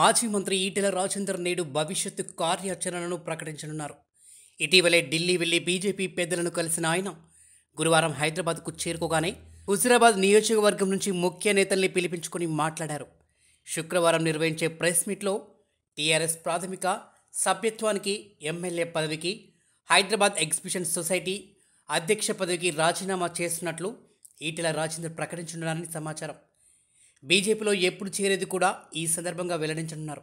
మాజీ మంత్రి ఈటెల రాజేందర్ నేడు భవిష్యత్తు కార్యాచరణను ప్రకటించనున్నారు ఇటీవలే ఢిల్లీ వెళ్లి బీజేపీ పెద్దలను కలిసిన ఆయన గురువారం హైదరాబాద్కు చేరుకోగానే హుజరాబాద్ నియోజకవర్గం నుంచి ముఖ్య నేతల్ని పిలిపించుకుని మాట్లాడారు శుక్రవారం నిర్వహించే ప్రెస్ మీట్లో టీఆర్ఎస్ ప్రాథమిక సభ్యత్వానికి ఎమ్మెల్యే పదవికి హైదరాబాద్ ఎగ్జిబిషన్ సొసైటీ అధ్యక్ష పదవికి రాజీనామా చేస్తున్నట్లు ఈటెల రాజేందర్ ప్రకటించనున్నారని సమాచారం బీజేపీలో ఎప్పుడు చేరేది కూడా ఈ సందర్భంగా వెల్లడించనున్నారు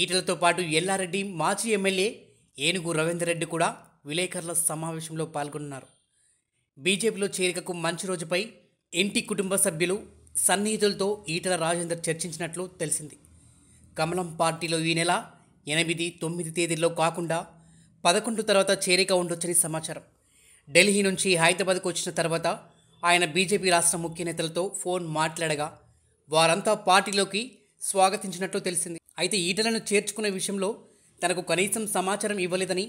ఈటలతో పాటు ఎల్లారెడ్డి మాజీ ఎమ్మెల్యే ఏనుగు రవీందర్ రెడ్డి కూడా విలేకరుల సమావేశంలో పాల్గొన్నారు బీజేపీలో చేరికకు మంచి రోజుపై ఇంటి కుటుంబ సభ్యులు సన్నిహితులతో ఈటల రాజేందర్ చర్చించినట్లు తెలిసింది కమలం పార్టీలో ఈ నెల ఎనిమిది తొమ్మిది తేదీల్లో కాకుండా పదకొండు తర్వాత చేరిక ఉండొచ్చని సమాచారం ఢిల్లీ నుంచి హైదరాబాద్కు వచ్చిన తర్వాత ఆయన బీజేపీ రాష్ట్ర ముఖ్య నేతలతో ఫోన్ మాట్లాడగా వారంతా పార్టీలోకి స్వాగతించినట్లు తెలిసింది అయితే ఈటలను చేర్చుకునే విషయంలో తనకు కనీసం సమాచారం ఇవ్వలేదని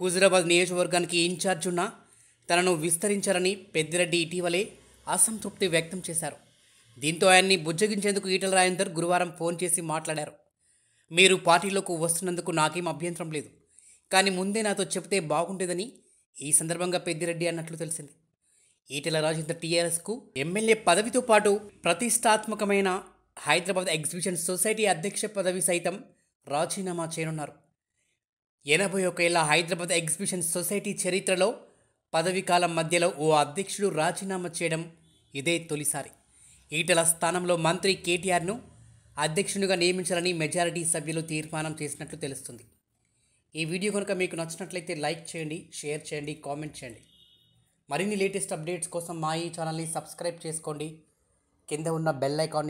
హుజురాబాద్ నియోజకవర్గానికి ఇన్ఛార్జ్ ఉన్న తనను విస్తరించారని పెద్దిరెడ్డి ఇటీవలే అసంతృప్తి వ్యక్తం చేశారు దీంతో ఆయన్ని బుజ్జగించేందుకు ఈటల రాజేందర్ గురువారం ఫోన్ చేసి మాట్లాడారు మీరు పార్టీలోకి వస్తున్నందుకు నాకేం అభ్యంతరం లేదు కానీ ముందే నాతో చెబితే బాగుండేదని ఈ సందర్భంగా పెద్దిరెడ్డి అన్నట్లు తెలిసింది ఈటెల రాజేంద్ర టీఆర్ఎస్కు ఎమ్మెల్యే పదవితో పాటు ప్రతిష్టాత్మకమైన హైదరాబాద్ ఎగ్జిబిషన్ సొసైటీ అధ్యక్ష పదవి సైతం రాజీనామా చేయనున్నారు ఎనభై ఒకేళ్ల హైదరాబాద్ ఎగ్జిబిషన్ సొసైటీ చరిత్రలో పదవీకాలం మధ్యలో ఓ అధ్యక్షుడు రాజీనామా చేయడం ఇదే తొలిసారి ఈటల స్థానంలో మంత్రి కేటీఆర్ను అధ్యక్షునిగా నియమించాలని మెజారిటీ సభ్యులు తీర్మానం చేసినట్లు తెలుస్తుంది ఈ వీడియో కనుక మీకు నచ్చినట్లయితే లైక్ చేయండి షేర్ చేయండి కామెంట్ చేయండి మరిన్ని లేటెస్ట్ అప్డేట్స్ కోసం మా ఈ ఛానల్ని సబ్స్క్రైబ్ చేసుకోండి కింద ఉన్న బెల్ ఐకాన్